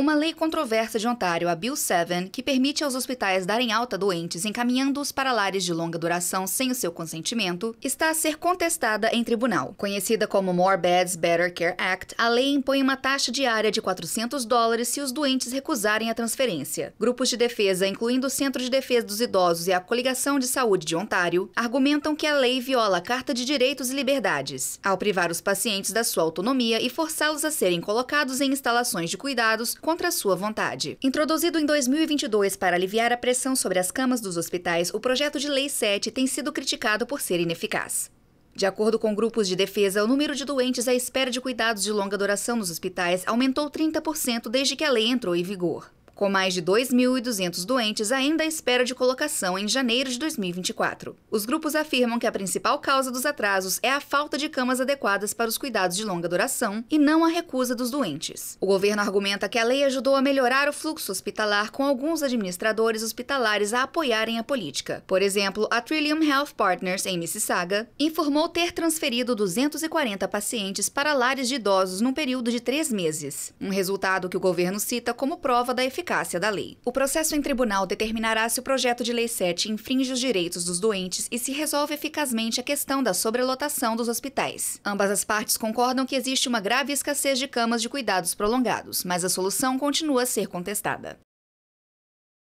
Uma lei controversa de Ontário, a Bill 7, que permite aos hospitais darem alta doentes encaminhando-os para lares de longa duração sem o seu consentimento, está a ser contestada em tribunal. Conhecida como More Beds, Better Care Act, a lei impõe uma taxa diária de 400 dólares se os doentes recusarem a transferência. Grupos de defesa, incluindo o Centro de Defesa dos Idosos e a Coligação de Saúde de Ontário, argumentam que a lei viola a Carta de Direitos e Liberdades, ao privar os pacientes da sua autonomia e forçá-los a serem colocados em instalações de cuidados contra sua vontade. Introduzido em 2022 para aliviar a pressão sobre as camas dos hospitais, o projeto de Lei 7 tem sido criticado por ser ineficaz. De acordo com grupos de defesa, o número de doentes à espera de cuidados de longa duração nos hospitais aumentou 30% desde que a lei entrou em vigor com mais de 2.200 doentes ainda à espera de colocação em janeiro de 2024. Os grupos afirmam que a principal causa dos atrasos é a falta de camas adequadas para os cuidados de longa duração e não a recusa dos doentes. O governo argumenta que a lei ajudou a melhorar o fluxo hospitalar com alguns administradores hospitalares a apoiarem a política. Por exemplo, a Trillium Health Partners em Mississauga informou ter transferido 240 pacientes para lares de idosos num período de três meses, um resultado que o governo cita como prova da eficácia eficácia da lei. O processo em tribunal determinará se o projeto de lei 7 infringe os direitos dos doentes e se resolve eficazmente a questão da sobrelotação dos hospitais. Ambas as partes concordam que existe uma grave escassez de camas de cuidados prolongados, mas a solução continua a ser contestada.